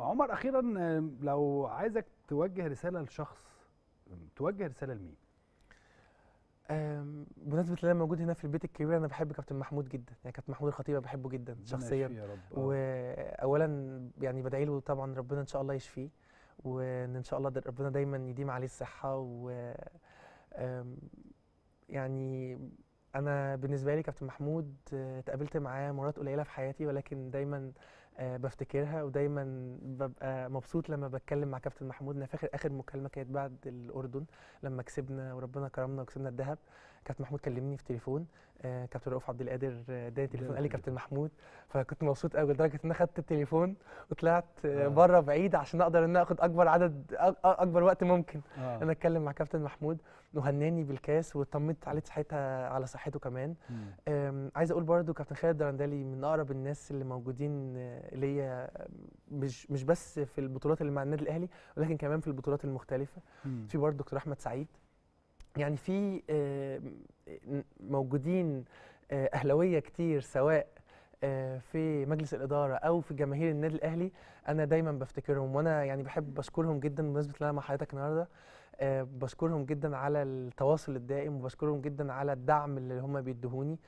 عمر اخيرا لو عايزك توجه رساله لشخص توجه رساله لمين؟ بمناسبه اللي انا موجود هنا في البيت الكبير انا بحب كابتن محمود جدا يعني كابتن محمود الخطيب بحبه جدا شخصيا آه. واولا يعني بدعي له طبعا ربنا ان شاء الله يشفيه وان ان شاء الله ربنا دايما يديم عليه الصحه و يعني انا بالنسبه لي كابتن محمود اتقابلت آه، معاه مرات قليله في حياتي ولكن دايما آه، بفتكرها ودايما ببقى مبسوط لما بتكلم مع كابتن محمود انا فاكر اخر مكالمه كانت بعد الاردن لما كسبنا وربنا كرمنا وكسبنا الذهب كابتن محمود كلمني في تليفون آه، كابتن رؤوف عبد القادر آه، اداني تليفون قال لي كابتن محمود فكنت مبسوط قوي لدرجه ان انا خدت التليفون وطلعت آه. بره بعيد عشان اقدر ان اخد اكبر عدد اكبر وقت ممكن آه. انا اتكلم مع كابتن محمود وهناني بالكاس وطمنت عليه صحتها على صحته كمان عايز اقول برده كابتن خالد درندلي من اقرب الناس اللي موجودين هي مش مش بس في البطولات اللي مع النادي الاهلي ولكن كمان في البطولات المختلفه مم. في برضه دكتور احمد سعيد يعني في موجودين آه، اهلاويه كتير سواء آه، في مجلس الاداره او في جماهير النادي الاهلي انا دايما بفتكرهم وانا يعني بحب بشكرهم جدا بمناسبه ان انا مع حضرتك النهارده آه، بشكرهم جدا على التواصل الدائم وبشكرهم جدا على الدعم اللي هم بيدهوني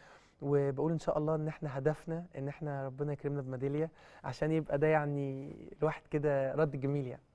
وبقول ان شاء الله ان احنا هدفنا ان احنا ربنا يكرمنا بميداليه عشان يبقى ده يعني الواحد كده رد جميل يعني